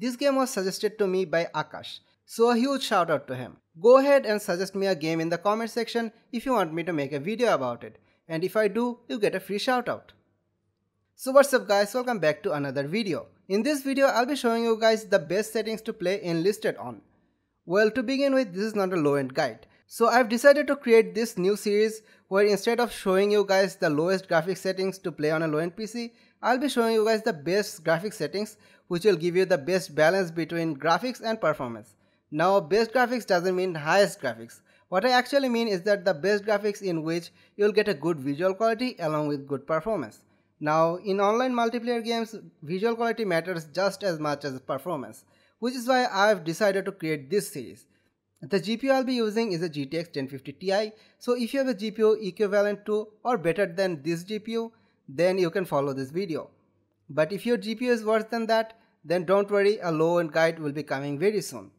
This game was suggested to me by Akash, so a huge shout out to him. Go ahead and suggest me a game in the comment section if you want me to make a video about it and if I do, you get a free shout out. So what's up guys, welcome back to another video. In this video, I'll be showing you guys the best settings to play in listed on. Well, to begin with, this is not a low-end guide. So I've decided to create this new series where instead of showing you guys the lowest graphic settings to play on a low-end PC, I'll be showing you guys the best graphic settings which will give you the best balance between graphics and performance. Now best graphics doesn't mean highest graphics. What I actually mean is that the best graphics in which you'll get a good visual quality along with good performance. Now in online multiplayer games, visual quality matters just as much as performance, which is why I've decided to create this series. The GPU I'll be using is a GTX 1050 Ti. So if you have a GPU equivalent to or better than this GPU, then you can follow this video. But if your GPU is worse than that, then don't worry, a low-end guide will be coming very soon.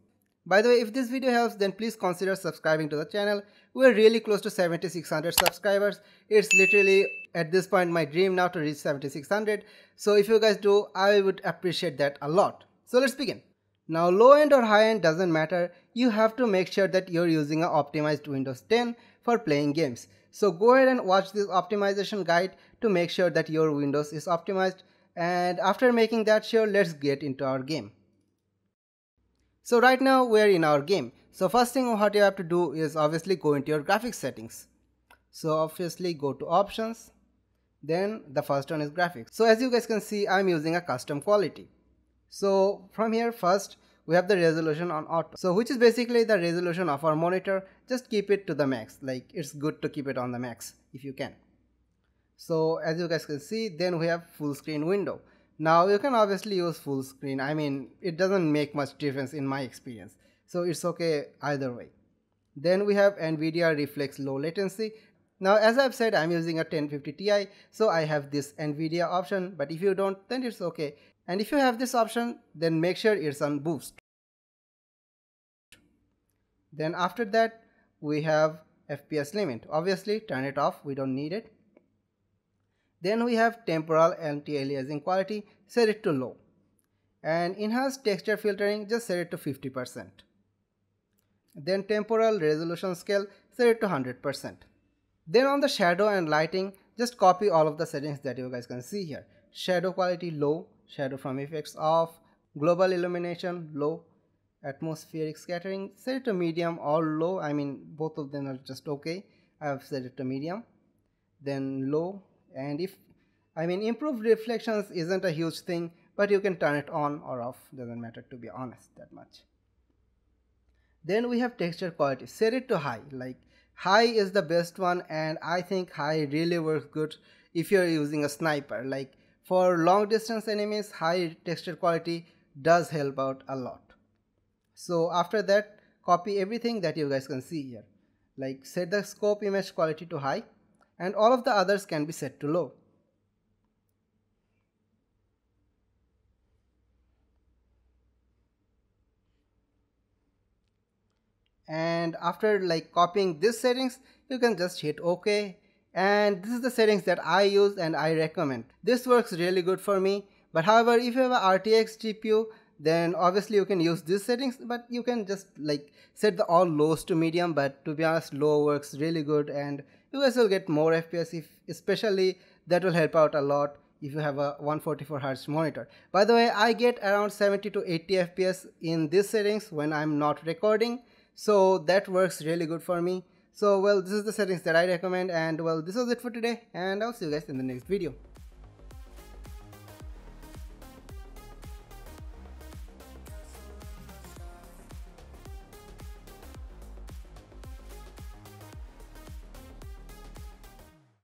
By the way, if this video helps, then please consider subscribing to the channel. We're really close to 7600 subscribers. It's literally at this point my dream now to reach 7600. So if you guys do, I would appreciate that a lot. So let's begin. Now low end or high end doesn't matter, you have to make sure that you're using an optimized Windows 10 for playing games. So go ahead and watch this optimization guide to make sure that your Windows is optimized and after making that sure let's get into our game. So right now we're in our game. So first thing what you have to do is obviously go into your graphics settings. So obviously go to options then the first one is graphics. So as you guys can see I'm using a custom quality. So from here first we have the resolution on auto. So which is basically the resolution of our monitor. Just keep it to the max. Like it's good to keep it on the max if you can. So as you guys can see, then we have full screen window. Now you can obviously use full screen. I mean, it doesn't make much difference in my experience. So it's okay either way. Then we have NVIDIA Reflex Low Latency. Now as I've said I'm using a 1050 Ti so I have this Nvidia option but if you don't then it's okay and if you have this option then make sure it's on boost. Then after that we have FPS limit obviously turn it off we don't need it. Then we have temporal anti-aliasing quality set it to low and enhanced texture filtering just set it to 50%. Then temporal resolution scale set it to 100%. Then on the shadow and lighting, just copy all of the settings that you guys can see here. Shadow quality low, shadow from effects off, global illumination low, atmospheric scattering set it to medium or low. I mean both of them are just okay. I have set it to medium. Then low and if I mean improved reflections isn't a huge thing but you can turn it on or off doesn't matter to be honest that much. Then we have texture quality set it to high like high is the best one and i think high really works good if you're using a sniper like for long distance enemies high texture quality does help out a lot so after that copy everything that you guys can see here like set the scope image quality to high and all of the others can be set to low and after like copying this settings you can just hit ok and this is the settings that I use and I recommend. This works really good for me but however if you have a RTX GPU then obviously you can use these settings but you can just like set the all lows to medium but to be honest low works really good and you guys will get more FPS if especially that will help out a lot if you have a 144 Hz monitor. By the way I get around 70 to 80 FPS in these settings when I'm not recording so that works really good for me so well this is the settings that i recommend and well this was it for today and i'll see you guys in the next video